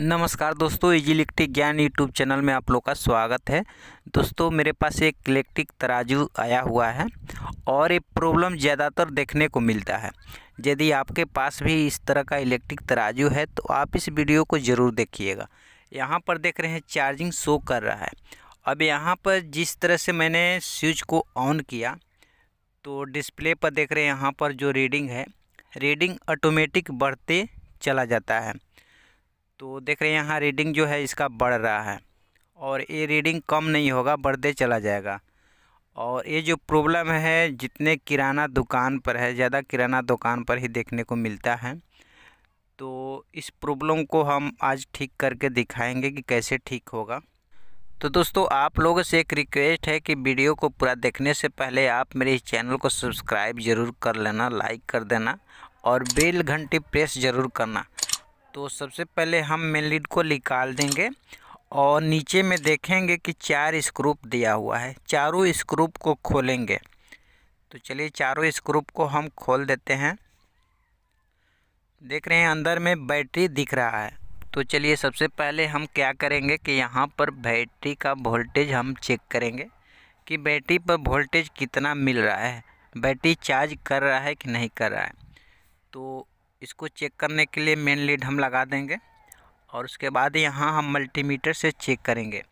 नमस्कार दोस्तों easy electric ज्ञान यूट्यूब चैनल में आप लोग का स्वागत है दोस्तों मेरे पास एक इलेक्ट्रिक तराजू आया हुआ है और ये प्रॉब्लम ज़्यादातर देखने को मिलता है यदि आपके पास भी इस तरह का इलेक्ट्रिक तराजू है तो आप इस वीडियो को ज़रूर देखिएगा यहाँ पर देख रहे हैं चार्जिंग शो कर रहा है अब यहाँ पर जिस तरह से मैंने स्विच को ऑन किया तो डिस्प्ले पर देख रहे हैं यहाँ पर जो रीडिंग है रीडिंग ऑटोमेटिक बढ़ते चला जाता है तो देख रहे हैं यहाँ रीडिंग जो है इसका बढ़ रहा है और ये रीडिंग कम नहीं होगा बढ़ते चला जाएगा और ये जो प्रॉब्लम है जितने किराना दुकान पर है ज़्यादा किराना दुकान पर ही देखने को मिलता है तो इस प्रॉब्लम को हम आज ठीक करके दिखाएंगे कि कैसे ठीक होगा तो दोस्तों आप लोगों से एक रिक्वेस्ट है कि वीडियो को पूरा देखने से पहले आप मेरे इस चैनल को सब्सक्राइब ज़रूर कर लेना लाइक कर देना और बेल घंटी प्रेस ज़रूर करना तो सबसे पहले हम मेन लीड को निकाल देंगे और नीचे में देखेंगे कि चार स्क्रूप दिया हुआ है चारों स्क्रूप को खोलेंगे तो चलिए चारों स्क्रूप को हम खोल देते हैं देख रहे हैं अंदर में बैटरी दिख रहा है तो चलिए सबसे पहले हम क्या करेंगे कि यहाँ पर बैटरी का वोल्टेज हम चेक करेंगे कि बैटरी पर वोल्टेज कितना मिल रहा है बैटरी चार्ज कर रहा है कि नहीं कर रहा है तो इसको चेक करने के लिए मेन लीड हम लगा देंगे और उसके बाद यहाँ हम मल्टीमीटर से चेक करेंगे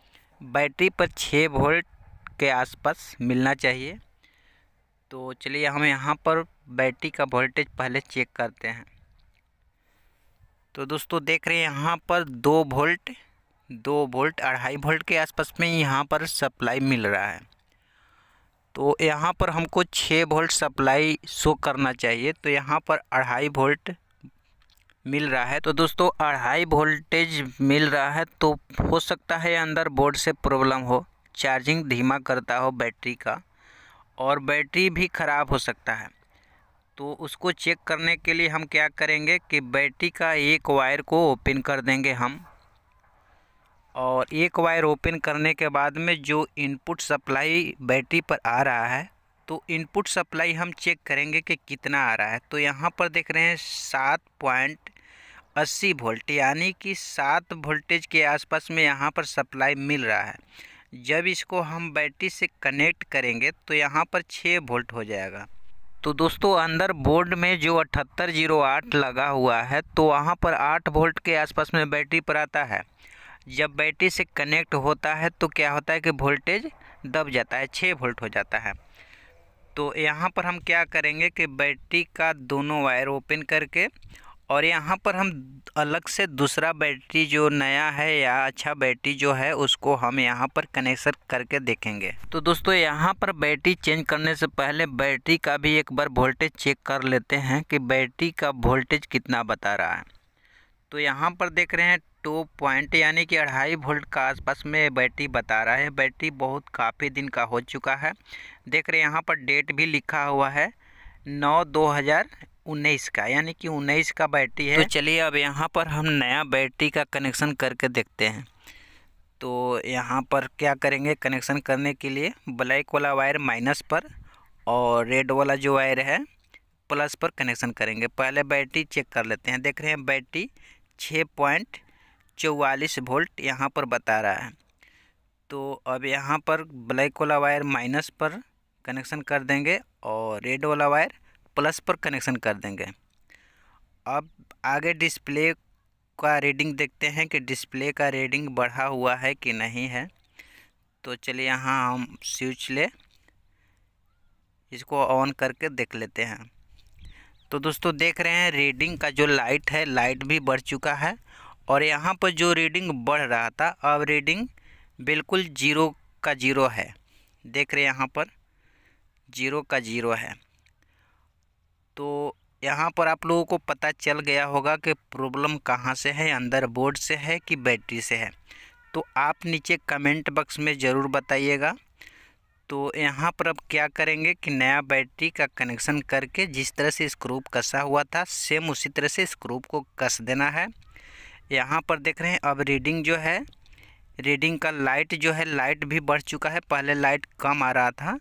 बैटरी पर छः वोल्ट के आसपास मिलना चाहिए तो चलिए हम यहाँ पर बैटरी का वोल्टेज पहले चेक करते हैं तो दोस्तों देख रहे हैं यहाँ पर दो वोल्ट दो वोल्ट अढ़ाई वोल्ट के आसपास में यहाँ पर सप्लाई मिल रहा है तो यहाँ पर हमको छः वोल्ट सप्लाई शो करना चाहिए तो यहाँ पर अढ़ाई वोल्ट मिल रहा है तो दोस्तों अढ़ाई वोल्टेज मिल रहा है तो हो सकता है अंदर बोर्ड से प्रॉब्लम हो चार्जिंग धीमा करता हो बैटरी का और बैटरी भी ख़राब हो सकता है तो उसको चेक करने के लिए हम क्या करेंगे कि बैटरी का एक वायर को ओपन कर देंगे हम और एक वायर ओपन करने के बाद में जो इनपुट सप्लाई बैटरी पर आ रहा है तो इनपुट सप्लाई हम चेक करेंगे कि कितना आ रहा है तो यहाँ पर देख रहे हैं सात पॉइंट अस्सी वोल्ट यानी कि सात वोल्टेज के आसपास में यहाँ पर सप्लाई मिल रहा है जब इसको हम बैटरी से कनेक्ट करेंगे तो यहाँ पर छः वोल्ट हो जाएगा तो दोस्तों अंदर बोर्ड में जो अठहत्तर जीरो आठ लगा हुआ है तो वहाँ पर आठ वोल्ट के आसपास में बैटरी पर आता है जब बैटरी से कनेक्ट होता है तो क्या होता है कि वोल्टेज दब जाता है छः वोल्ट हो जाता है तो यहाँ पर हम क्या करेंगे कि बैटरी का दोनों वायर ओपन करके और यहाँ पर हम अलग से दूसरा बैटरी जो नया है या अच्छा बैटरी जो है उसको हम यहाँ पर कनेक्शन करके देखेंगे तो दोस्तों यहाँ पर बैटरी चेंज करने से पहले बैटरी का भी एक बार वोल्टेज चेक कर लेते हैं कि बैटरी का वोल्टेज कितना बता रहा है तो यहाँ पर देख रहे हैं टू पॉइंट यानी कि अढ़ाई वोल्ट का आसपास में बैटरी बता रहा है बैटरी बहुत काफ़ी दिन का हो चुका है देख रहे हैं यहाँ पर डेट भी लिखा हुआ है नौ दो हज़ार उन्नीस का यानी कि उन्नीस का बैटरी है तो चलिए अब यहाँ पर हम नया बैटरी का कनेक्शन करके देखते हैं तो यहाँ पर क्या करेंगे कनेक्शन करने के लिए ब्लैक वाला वायर माइनस पर और रेड वाला जो वायर है प्लस पर कनेक्शन करेंगे पहले बैटरी चेक कर लेते हैं देख रहे हैं बैटरी छः पॉइंट चौवालीस वोल्ट यहाँ पर बता रहा है तो अब यहाँ पर ब्लैक वाला वायर माइनस पर कनेक्शन कर देंगे और रेड वाला वायर प्लस पर कनेक्शन कर देंगे अब आगे डिस्प्ले का रीडिंग देखते हैं कि डिस्प्ले का रीडिंग बढ़ा हुआ है कि नहीं है तो चलिए यहाँ हम स्विच ले इसको ऑन करके देख लेते हैं तो दोस्तों देख रहे हैं रीडिंग का जो लाइट है लाइट भी बढ़ चुका है और यहाँ पर जो रीडिंग बढ़ रहा था अब रीडिंग बिल्कुल जीरो का जीरो है देख रहे यहाँ पर जीरो का जीरो है तो यहाँ पर आप लोगों को पता चल गया होगा कि प्रॉब्लम कहाँ से है अंदर बोर्ड से है कि बैटरी से है तो आप नीचे कमेंट बक्स में ज़रूर बताइएगा तो यहाँ पर अब क्या करेंगे कि नया बैटरी का कनेक्शन करके जिस तरह से स्क्रूप कसा हुआ था सेम उसी तरह से स्क्रूप को कस देना है यहाँ पर देख रहे हैं अब रीडिंग जो है रीडिंग का लाइट जो है लाइट भी बढ़ चुका है पहले लाइट कम आ रहा था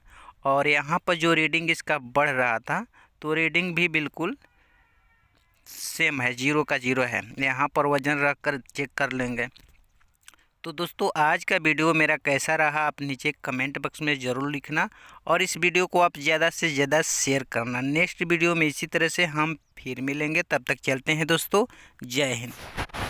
और यहाँ पर जो रीडिंग इसका बढ़ रहा था तो रीडिंग भी बिल्कुल सेम है जीरो का जीरो है यहाँ पर वज़न रख कर चेक कर लेंगे तो दोस्तों आज का वीडियो मेरा कैसा रहा आप नीचे कमेंट बॉक्स में ज़रूर लिखना और इस वीडियो को आप ज़्यादा से ज़्यादा शेयर करना नेक्स्ट वीडियो में इसी तरह से हम फिर मिलेंगे तब तक चलते हैं दोस्तों जय हिंद